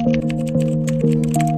Thank you.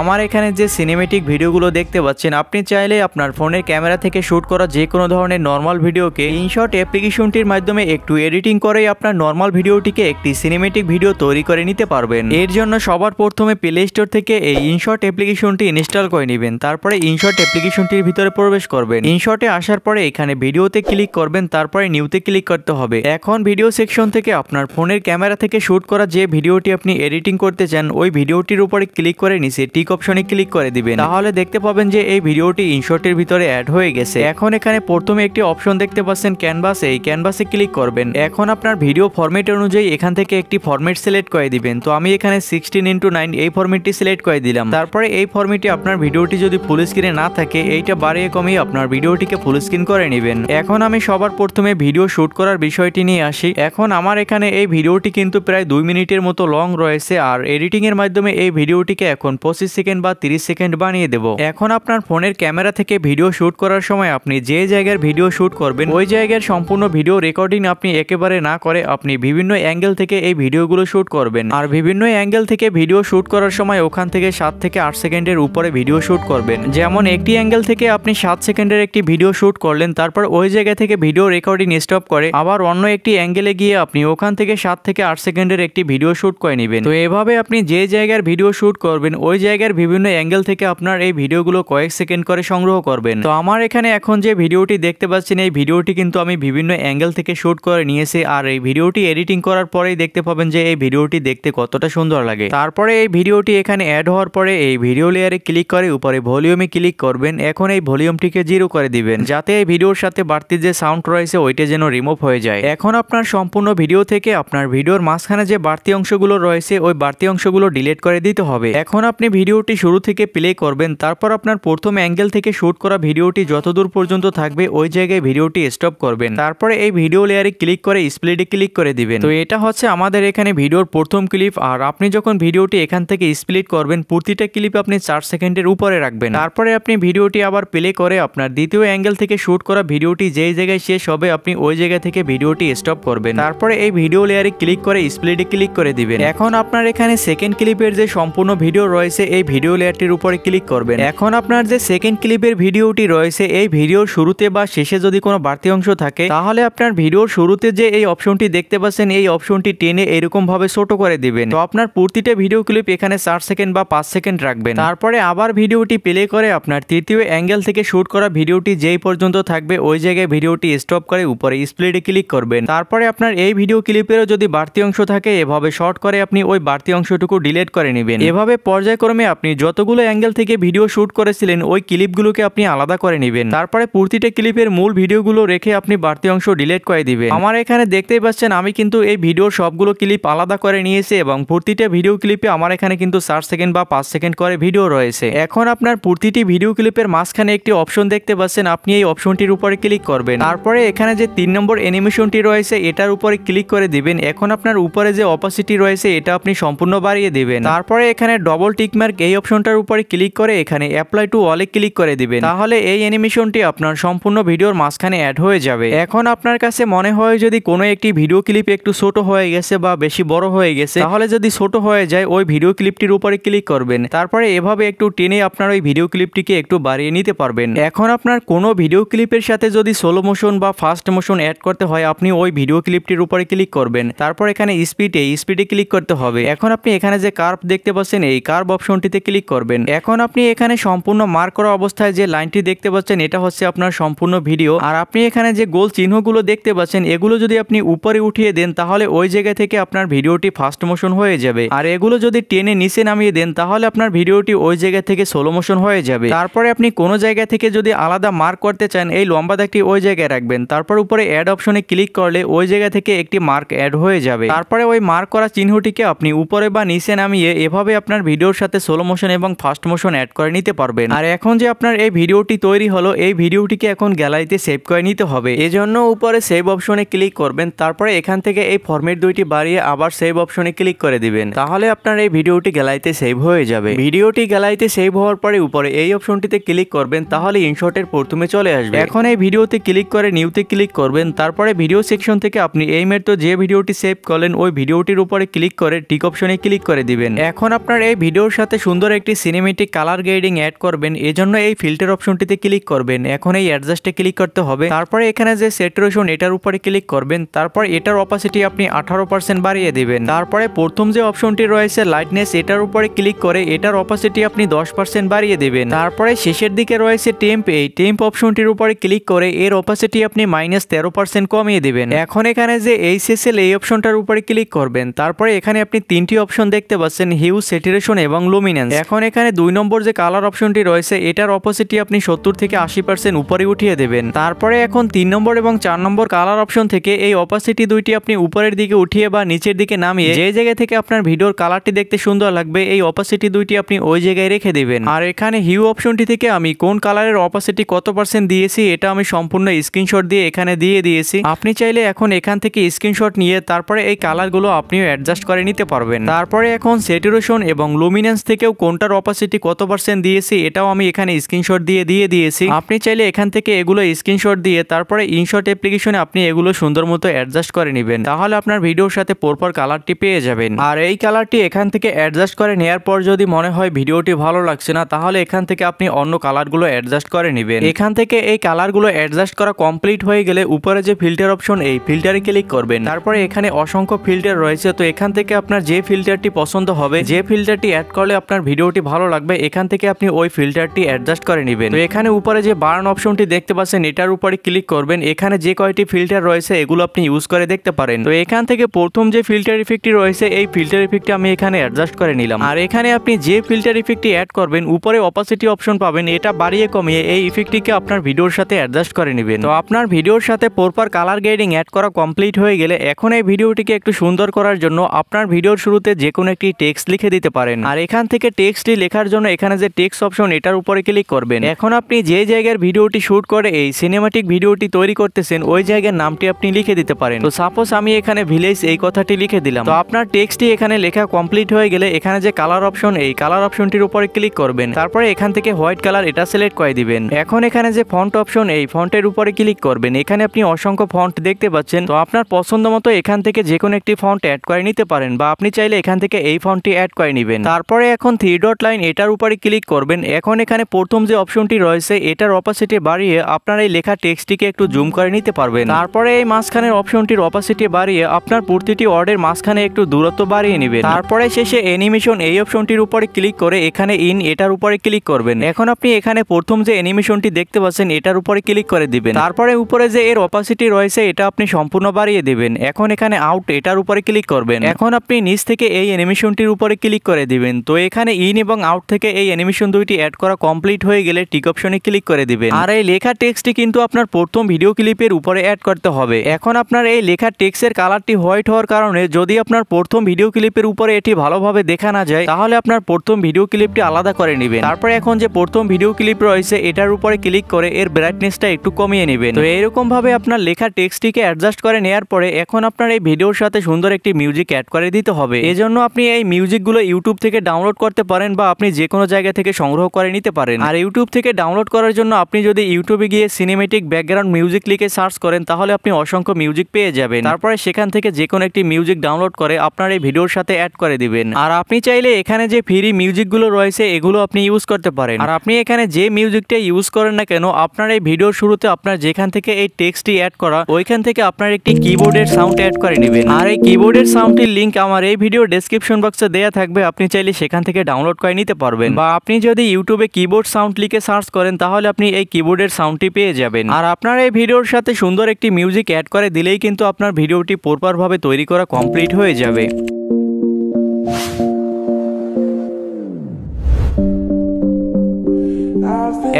আমার এখানে যে সিনেমেটিক ভিডিওগুলো দেখতে পাচ্ছেন আপনি চাইলে আপনার ফোনের ক্যামেরা থেকে শ্যুট করা যে কোনো ধরনের নর্মাল ভিডিওকে ইনশর্ট অ্যাপ্লিকেশনটির মাধ্যমে একটু এডিটিং করে আপনার নর্মাল ভিডিওটিকে একটি সিনেমেটিক ভিডিও তৈরি করে নিতে পারবেন এর জন্য সবার প্রথমে প্লে স্টোর থেকে এই ইনশর্ট অ্যাপ্লিকেশনটি ইনস্টল করে নেবেন তারপরে ইনশর্ট অ্যাপ্লিকেশনটির ভিতরে প্রবেশ করবেন ইনশর্টে আসার পরে এখানে ভিডিওতে ক্লিক করবেন তারপরে নিউতে ক্লিক করতে হবে এখন ভিডিও সেকশন থেকে আপনার ফোনের ক্যামেরা থেকে শ্যুট করা যে ভিডিওটি আপনি এডিটিং করতে চান ওই ভিডিওটির উপরে ক্লিক করে নিচে টিক অপশনে ক্লিক করে দিবেন তাহলে দেখতে পাবেন যে এই ভিডিওটি ইনশর্টের ভিতরে অ্যাড হয়ে গেছে এখন এখানে প্রথমে একটি অপশন দেখতে পাচ্ছেন ক্যানভাস এই ক্যানভাসে ক্লিক করবেন এখন আপনার ভিডিও ফর্মেট অনুযায়ী এখান থেকে একটি ফর্মেট সিলেক্ট করে দিবেন তো আমি এখানে সিক্সটিন ইন্টু নাইন এই ফর্মেটটি সিলেক্ট করে দিলাম তারপরে এই ফর্মেটে আপনার ভিডিওটি যদি ফুল স্ক্রিনে না থাকে এইটা বাড়িয়ে কমিয়ে আপনার ভিডিওটিকে ফুল স্ক্রিন করে নেবেন এখন আমি সবার প্রথমে ভিডিও শ্যুট করার বিষয়টি নিয়ে আসি এখন আমার এখানে এই ভিডিওটি কিন্তু প্রায় দুই মিনিটের মতো লং রয়েছে আর এডিটিংয়ের মাধ্যমে এই ভিডিওটিকে এখন পঁচিশ পঁচিশ সেকেন্ড বা তিরিশ সেকেন্ড বানিয়ে দেব এখন আপনার ফোনের ক্যামেরা থেকে ভিডিও শ্যুট করার সময় আপনি যে জায়গার ভিডিও শ্যুট করবেন ওই জায়গার সম্পূর্ণ ভিডিও রেকর্ডিং আপনি একেবারে না করে আপনি বিভিন্ন অ্যাঙ্গেল থেকে এই ভিডিওগুলো শ্যুট করবেন আর বিভিন্ন অ্যাঙ্গেল থেকে ভিডিও শ্যুট করার সময় ওখান থেকে সাত থেকে আট সেকেন্ডের উপরে ভিডিও শ্যুট করবেন যেমন একটি অ্যাঙ্গেল থেকে আপনি সাত সেকেন্ডের একটি ভিডিও শ্যুট করলেন তারপর ওই জায়গা থেকে ভিডিও রেকর্ডিং স্টপ করে আবার অন্য একটি অ্যাঙ্গেলে গিয়ে আপনি ওখান থেকে সাত থেকে আট সেকেন্ডের একটি ভিডিও শ্যুট করে নেবেন তো এভাবে আপনি যে জায়গার ভিডিও শ্যুট করবেন ওই জায়গা জায়গার বিভিন্ন অ্যাঙ্গেল থেকে আপনার এই ভিডিওগুলো কয়েক সেকেন্ড করে সংগ্রহ করবেন তো আমার এখানে এখন যে ভিডিওটি দেখতে পাচ্ছেন এই ভিডিওটি কিন্তু আমি বিভিন্ন অ্যাঙ্গেল থেকে শ্যুট করে নিয়েছি আর এই ভিডিওটি এডিটিং করার পরেই দেখতে পাবেন যে এই ভিডিওটি দেখতে কতটা সুন্দর লাগে তারপরে এই ভিডিওটি এখানে অ্যাড হওয়ার পরে এই ভিডিও লেয়ারে ক্লিক করে উপরে ভলিউমে ক্লিক করবেন এখন এই ভলিউমটিকে জিরো করে দিবেন যাতে এই ভিডিওর সাথে বাড়তি যে সাউন্ড রয়েছে ওইটা যেন রিমুভ হয়ে যায় এখন আপনার সম্পূর্ণ ভিডিও থেকে আপনার ভিডিওর মাঝখানে যে বাড়তি অংশগুলো রয়েছে ওই বাড়তি অংশগুলো ডিলিট করে দিতে হবে এখন আপনি ভিডিওটি শুরু থেকে প্লে করবেন তারপর আপনার প্রথম অ্যাঙ্গেল থেকে শ্যুট করা ভিডিওটি যতদূর পর্যন্ত থাকবে ওই জায়গায় ভিডিওটি স্টপ করবেন তারপরে এই ভিডিও লেয়ারে ক্লিক করে স্প্লিটে ক্লিক করে দিবেন তো এটা হচ্ছে আমাদের এখানে ভিডিওর প্রথম ক্লিপ আর আপনি যখন ভিডিওটি এখান থেকে স্প্লিট করবেন প্রতিটা ক্লিপ আপনি চার সেকেন্ডের উপরে রাখবেন তারপরে আপনি ভিডিওটি আবার প্লে করে আপনার দ্বিতীয় অ্যাঙ্গেল থেকে শ্যুট করা ভিডিওটি যেই জায়গায় শেষ হবে আপনি ওই জায়গা থেকে ভিডিওটি স্টপ করবেন তারপরে এই ভিডিও লেয়ারে ক্লিক করে স্প্লিটে ক্লিক করে দিবেন এখন আপনার এখানে সেকেন্ড ক্লিপের যে সম্পূর্ণ ভিডিও রয়েছে এই ভিডিও লেয়ারটির উপরে ক্লিক করবেন এখন আপনার যে সেকেন্ড ক্লিপের ভিডিওটি রয়েছে এই ভিডিওর শুরুতে বা শেষে যদি কোনো বাড়তি অংশ থাকে তাহলে আপনার ভিডিওর শুরুতে যে এই অপশনটি দেখতে পাচ্ছেন এই অপশনটি টেনে এরকমভাবে ছোট করে দিবেন তো আপনার প্রতিটা ভিডিও ক্লিপ এখানে চার সেকেন্ড বা পাঁচ সেকেন্ড রাখবেন তারপরে আবার ভিডিওটি প্লে করে আপনার তৃতীয় অ্যাঙ্গেল থেকে শ্যুট করা ভিডিওটি যেই পর্যন্ত থাকবে ওই জায়গায় ভিডিওটি স্টপ করে উপরে স্প্লিটে ক্লিক করবেন তারপরে আপনার এই ভিডিও ক্লিপেরও যদি বাড়তি অংশ থাকে এভাবে শর্ট করে আপনি ওই বাড়তি অংশটুকু ডিলিট করে নেবেন এভাবে পর্যায়ক্রমে আপনি যতগুলো অ্যাঙ্গেল থেকে ভিডিও শ্যুট করেছিলেন ওই ক্লিপগুলোকে আপনি আলাদা করে নেবেন তারপরে প্রতিটা ক্লিপের মূল ভিডিওগুলো রেখে আপনি বাড়তি অংশ ডিলিট করে দিবেন আমার এখানে দেখতেই পাচ্ছেন আমি কিন্তু এই ভিডিওর সবগুলো ক্লিপ আলাদা করে নিয়েছি এবং প্রতিটা ভিডিও ক্লিপে আমার এখানে কিন্তু চার সেকেন্ড বা পাঁচ সেকেন্ড করে ভিডিও রয়েছে এখন আপনার প্রতিটি ভিডিও ক্লিপের মাঝখানে একটি অপশন দেখতে পাচ্ছেন আপনি এই অপশনটির উপরে ক্লিক করবেন তারপরে এখানে যে তিন নম্বর অ্যানিমেশনটি রয়েছে এটার উপরে ক্লিক করে দিবেন এখন আপনার উপরে যে অপাসিটি রয়েছে এটা আপনি সম্পূর্ণ বাড়িয়ে দিবেন তারপরে এখানে ডবল টিকমার্ক এই অপশনটার উপরে ক্লিক করে এখানে অ্যাপ্লাই টু অলে ক্লিক করে দিবেন তাহলে এই অ্যানিমেশনটি আপনার সম্পূর্ণ ভিডিওর মাঝখানে অ্যাড হয়ে যাবে এখন আপনার কাছে মনে হয় যদি কোনো একটি ভিডিও ক্লিপ একটু ছোট হয়ে গেছে বা বেশি বড় হয়ে গেছে তাহলে যদি ছোট হয়ে যায় ওই ভিডিও ক্লিপটির উপরে ক্লিক করবেন তারপরে এভাবে একটু টেনে আপনার ওই ভিডিও ক্লিপটিকে একটু বাড়িয়ে নিতে পারবেন এখন আপনার কোনো ভিডিও ক্লিপের সাথে যদি সোলো মোশন বা ফাস্ট মোশন অ্যাড করতে হয় আপনি ওই ভিডিও ক্লিপটির উপরে ক্লিক করবেন তারপর এখানে স্পিডে স্পিডে ক্লিক করতে হবে এখন আপনি এখানে যে কার্ভ দেখতে পাচ্ছেন এই কার্ভ অপশন অপশনটিতে ক্লিক করবেন এখন আপনি এখানে সম্পূর্ণ মার্ক করা অবস্থায় যে লাইনটি দেখতে পাচ্ছেন এটা হচ্ছে আপনার সম্পূর্ণ ভিডিও আর আপনি এখানে যে গোল চিহ্নগুলো দেখতে পাচ্ছেন এগুলো যদি আপনি উপরে উঠিয়ে দেন তাহলে ওই জায়গা থেকে আপনার ভিডিওটি ফাস্ট মোশন হয়ে যাবে আর এগুলো যদি টেনে নিচে নামিয়ে দেন তাহলে আপনার ভিডিওটি ওই জায়গা থেকে সোলো মোশন হয়ে যাবে তারপরে আপনি কোন জায়গা থেকে যদি আলাদা মার্ক করতে চান এই লম্বা দাগটি ওই জায়গায় রাখবেন তারপর উপরে অ্যাড অপশনে ক্লিক করলে ওই জায়গা থেকে একটি মার্ক অ্যাড হয়ে যাবে তারপরে ওই মার্ক করা চিহ্নটিকে আপনি উপরে বা নিচে নামিয়ে এভাবে আপনার ভিডিওর সাথে স্লো মোশন এবং ফাস্ট মোশন অ্যাড করে নিতে পারবেন আর এখন যে আপনার এই ভিডিওটি তৈরি হলো এই ভিডিওটিকে এখন গ্যালারিতে সেভ করে নিতে হবে এজন্য উপরে সেভ অপশনে ক্লিক করবেন তারপরে এখান থেকে এই ফর্মেট দুইটি বাড়িয়ে আবার সেভ অপশনে ক্লিক করে দিবেন তাহলে আপনার এই ভিডিওটি গ্যালারিতে সেভ হয়ে যাবে ভিডিওটি গ্যালারিতে সেভ হওয়ার পরে উপরে এই অপশনটিতে ক্লিক করবেন তাহলে ইনশর্টের প্রথমে চলে আসবে এখন এই ভিডিওতে ক্লিক করে নিউতে ক্লিক করবেন তারপরে ভিডিও সেকশন থেকে আপনি এই মেট্রো যে ভিডিওটি সেভ করলেন ওই ভিডিওটির উপরে ক্লিক করে টিক অপশনে ক্লিক করে দিবেন এখন আপনার এই ভিডিওর সাথে সাথে সুন্দর একটি সিনেমেটিক কালার গ্রেডিং অ্যাড করবেন এজন্য এই ফিল্টার অপশনটিতে ক্লিক করবেন এখন এই অ্যাডজাস্টে ক্লিক করতে হবে তারপরে এখানে যে স্যাটুরেশন এটার উপরে ক্লিক করবেন তারপর এটার অপাসিটি আপনি আঠারো পার্সেন্ট বাড়িয়ে দিবেন তারপরে প্রথম যে অপশনটি রয়েছে লাইটনেস এটার উপরে ক্লিক করে এটার অপাসিটি আপনি দশ পার্সেন্ট বাড়িয়ে দেবেন তারপরে শেষের দিকে রয়েছে টেম্প এই টেম্প অপশনটির উপরে ক্লিক করে এর অপাসিটি আপনি মাইনাস তেরো পার্সেন্ট কমিয়ে দেবেন এখন এখানে যে এইচএসএল এই অপশনটার উপরে ক্লিক করবেন তারপরে এখানে আপনি তিনটি অপশন দেখতে পাচ্ছেন হিউ স্যাটুরেশন এবং লুম ডোমিনেন্স এখন এখানে দুই নম্বর যে কালার অপশনটি রয়েছে এটার অপোজিটটি আপনি সত্তর থেকে আশি পার্সেন্ট উপরে উঠিয়ে দেবেন তারপরে এখন তিন নম্বর এবং চার নম্বর কালার অপশন থেকে এই অপাসিটি দুইটি আপনি উপরের দিকে উঠিয়ে বা নিচের দিকে নামিয়ে যে জায়গা থেকে আপনার ভিডিওর কালারটি দেখতে সুন্দর লাগবে এই অপাসিটি দুইটি আপনি ওই জায়গায় রেখে দেবেন আর এখানে হিউ অপশনটি থেকে আমি কোন কালারের অপাসিটি কত পার্সেন্ট দিয়েছি এটা আমি সম্পূর্ণ স্ক্রিনশট দিয়ে এখানে দিয়ে দিয়েছি আপনি চাইলে এখন এখান থেকে স্ক্রিনশট নিয়ে তারপরে এই কালারগুলো আপনিও অ্যাডজাস্ট করে নিতে পারবেন তারপরে এখন স্যাটুরেশন এবং লুমিনেন্স থেকে থেকেও কোনটার অপাসিটি কত পার্সেন্ট দিয়েছি এটাও আমি এখানে স্ক্রিনশট দিয়ে দিয়ে দিয়েছি আপনি চাইলে এখান থেকে এগুলো স্ক্রিনশট দিয়ে তারপরে ইনশট অ্যাপ্লিকেশনে আপনি এগুলো সুন্দর মতো অ্যাডজাস্ট করে নেবেন তাহলে আপনার ভিডিওর সাথে পরপর কালারটি পেয়ে যাবেন আর এই কালারটি এখান থেকে অ্যাডজাস্ট করে নেওয়ার পর যদি মনে হয় ভিডিওটি ভালো লাগছে না তাহলে এখান থেকে আপনি অন্য কালারগুলো অ্যাডজাস্ট করে নেবেন এখান থেকে এই কালারগুলো অ্যাডজাস্ট করা কমপ্লিট হয়ে গেলে উপরে যে ফিল্টার অপশন এই ফিল্টারে ক্লিক করবেন তারপরে এখানে অসংখ্য ফিল্টার রয়েছে তো এখান থেকে আপনার যে ফিল্টারটি পছন্দ হবে যে ফিল্টারটি অ্যাড করলে আপনার ভিডিওটি ভালো লাগবে এখান থেকে আপনি ওই ফিল্টারটি অ্যাডজাস্ট করে নেবেন তো এখানে উপরে যে বার্ন অপশনটি দেখতে পাচ্ছেন এটার উপরে ক্লিক করবেন এখানে যে কয়টি ফিল্টার রয়েছে এগুলো আপনি ইউজ করে দেখতে পারেন তো এখান থেকে প্রথম যে ফিল্টার ইফেক্টটি রয়েছে এই ফিল্টার ইফেক্টটি আমি এখানে অ্যাডজাস্ট করে নিলাম আর এখানে আপনি যে ফিল্টার ইফেক্টটি অ্যাড করবেন উপরে অপাসিটি অপশন পাবেন এটা বাড়িয়ে কমিয়ে এই ইফেক্টটিকে আপনার ভিডিওর সাথে অ্যাডজাস্ট করে নেবেন তো আপনার ভিডিওর সাথে পরপর কালার গ্রেডিং অ্যাড করা কমপ্লিট হয়ে গেলে এখন এই ভিডিওটিকে একটু সুন্দর করার জন্য আপনার ভিডিওর শুরুতে যে কোনো একটি টেক্সট লিখে দিতে পারেন আর এখান থেকে থেকে টেক্সটটি লেখার জন্য এখানে যে টেক্সট অপশন এটার উপরে ক্লিক করবেন এখন আপনি যে জায়গার ভিডিওটি শ্যুট করে এই সিনেমাটিক ভিডিওটি তৈরি করতেছেন ওই জায়গার নামটি আপনি লিখে দিতে পারেন তো সাপোজ আমি এখানে ভিলেজ এই কথাটি লিখে দিলাম তো আপনার টেক্সটটি এখানে লেখা কমপ্লিট হয়ে গেলে এখানে যে কালার অপশন এই কালার অপশনটির উপরে ক্লিক করবেন তারপরে এখান থেকে হোয়াইট কালার এটা সিলেক্ট করে দিবেন এখন এখানে যে ফন্ট অপশন এই ফন্টের উপরে ক্লিক করবেন এখানে আপনি অসংখ্য ফন্ট দেখতে পাচ্ছেন তো আপনার পছন্দ মতো এখান থেকে যে কোনো একটি ফন্ট অ্যাড করে নিতে পারেন বা আপনি চাইলে এখান থেকে এই ফন্টটি অ্যাড করে নিবেন তারপরে এখন এখন থ্রি ডট লাইন এটার উপরে ক্লিক করবেন এখন এখানে প্রথম যে অপশনটি রয়েছে এটার অপাসিটি বাড়িয়ে আপনার এই লেখা টেক্সটটিকে একটু জুম করে নিতে পারবেন তারপরে এই মাঝখানের অপশনটির অপাসিটি বাড়িয়ে আপনার প্রতিটি ওয়ার্ডের মাঝখানে একটু দূরত্ব বাড়িয়ে নেবেন তারপরে শেষে অ্যানিমেশন এই অপশনটির উপরে ক্লিক করে এখানে ইন এটার উপরে ক্লিক করবেন এখন আপনি এখানে প্রথম যে অ্যানিমেশনটি দেখতে পাচ্ছেন এটার উপরে ক্লিক করে দিবেন তারপরে উপরে যে এর অপাসিটি রয়েছে এটা আপনি সম্পূর্ণ বাড়িয়ে দেবেন এখন এখানে আউট এটার উপরে ক্লিক করবেন এখন আপনি নিচ থেকে এই অ্যানিমেশনটির উপরে ক্লিক করে দিবেন তো এখানে ইন এবং আউট থেকে এই অ্যানিমেশন দুইটি অ্যাড করা কমপ্লিট হয়ে গেলে টিক অপশনে ক্লিক করে দিবেন আর এই লেখা টেক্সটটি কিন্তু আপনার প্রথম ভিডিও ক্লিপের উপরে অ্যাড করতে হবে এখন আপনার এই লেখা টেক্সের কালারটি হোয়াইট হওয়ার কারণে যদি আপনার প্রথম ভিডিও ক্লিপের উপরে এটি ভালোভাবে দেখা না যায় তাহলে আপনার প্রথম ভিডিও ক্লিপটি আলাদা করে নেবেন তারপরে এখন যে প্রথম ভিডিও ক্লিপ রয়েছে এটার উপরে ক্লিক করে এর ব্রাইটনেসটা একটু কমিয়ে নেবেন তো এরকম ভাবে আপনার লেখা টেক্সটটিকে অ্যাডজাস্ট করে নেওয়ার পরে এখন আপনার এই ভিডিওর সাথে সুন্দর একটি মিউজিক অ্যাড করে দিতে হবে এজন্য আপনি এই মিউজিকগুলো ইউটিউব থেকে ডাউনলোড ডাউনলোড করতে পারেন বা আপনি যে কোনো জায়গা থেকে সংগ্রহ করে নিতে পারেন আর ইউটিউব থেকে ডাউনলোড করার জন্য আপনি যদি ইউটিউবে গিয়ে সিনেমেটিক ব্যাকগ্রাউন্ড মিউজিক লিখে সার্চ করেন তাহলে আপনি অসংখ্য মিউজিক পেয়ে যাবেন তারপরে সেখান থেকে যে কোনো একটি মিউজিক ডাউনলোড করে আপনার এই ভিডিওর সাথে অ্যাড করে দিবেন আর আপনি চাইলে এখানে যে ফ্রি মিউজিকগুলো রয়েছে এগুলো আপনি ইউজ করতে পারেন আর আপনি এখানে যে মিউজিকটা ইউজ করেন না কেন আপনার এই ভিডিওর শুরুতে আপনার যেখান থেকে এই টেক্সটটি অ্যাড করা ওইখান থেকে আপনার একটি কিবোর্ডের সাউন্ড অ্যাড করে নেবেন আর এই কিবোর্ডের সাউন্ডটির লিঙ্ক আমার এই ভিডিও ডেসক্রিপশন বক্সে দেয়া থাকবে আপনি চাইলে সেখান থেকে ডাউনলোড করে নিতে পারবেন বা আপনি যদি ইউটিউবে কিবোর্ড সাউন্ড লিখে সার্চ করেন তাহলে আপনি এই কিবোর্ডের সাউন্ডটি পেয়ে যাবেন আর আপনার এই ভিডিওর সাথে সুন্দর একটি মিউজিক অ্যাড করে দিলেই কিন্তু আপনার ভিডিওটি প্রপারভাবে তৈরি করা কমপ্লিট হয়ে যাবে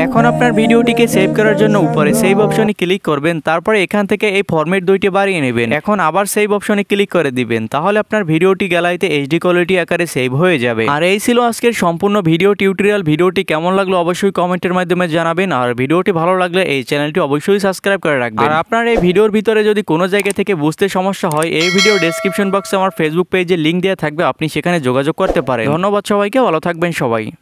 এখন আপনার ভিডিওটিকে সেভ করার জন্য উপরে সেভ অপশনে ক্লিক করবেন তারপরে এখান থেকে এই ফর্মেট দুইটি বাড়িয়ে নেবেন এখন আবার সেভ অপশনে ক্লিক করে দিবেন তাহলে আপনার ভিডিওটি গ্যালারিতে এইচডি কোয়ালিটি আকারে সেভ হয়ে যাবে আর এই ছিল আজকের সম্পূর্ণ ভিডিও টিউটোরিয়াল ভিডিওটি কেমন লাগলো অবশ্যই কমেন্টের মাধ্যমে জানাবেন আর ভিডিওটি ভালো লাগলে এই চ্যানেলটি অবশ্যই সাবস্ক্রাইব করে রাখবেন আর আপনার এই ভিডিওর ভিতরে যদি কোনো জায়গা থেকে বুঝতে সমস্যা হয় এই ভিডিও ডেসক্রিপশন বক্সে আমার ফেসবুক পেজে লিঙ্ক দেওয়া থাকবে আপনি সেখানে যোগাযোগ করতে পারেন ধন্যবাদ সবাইকে ভালো থাকবেন সবাই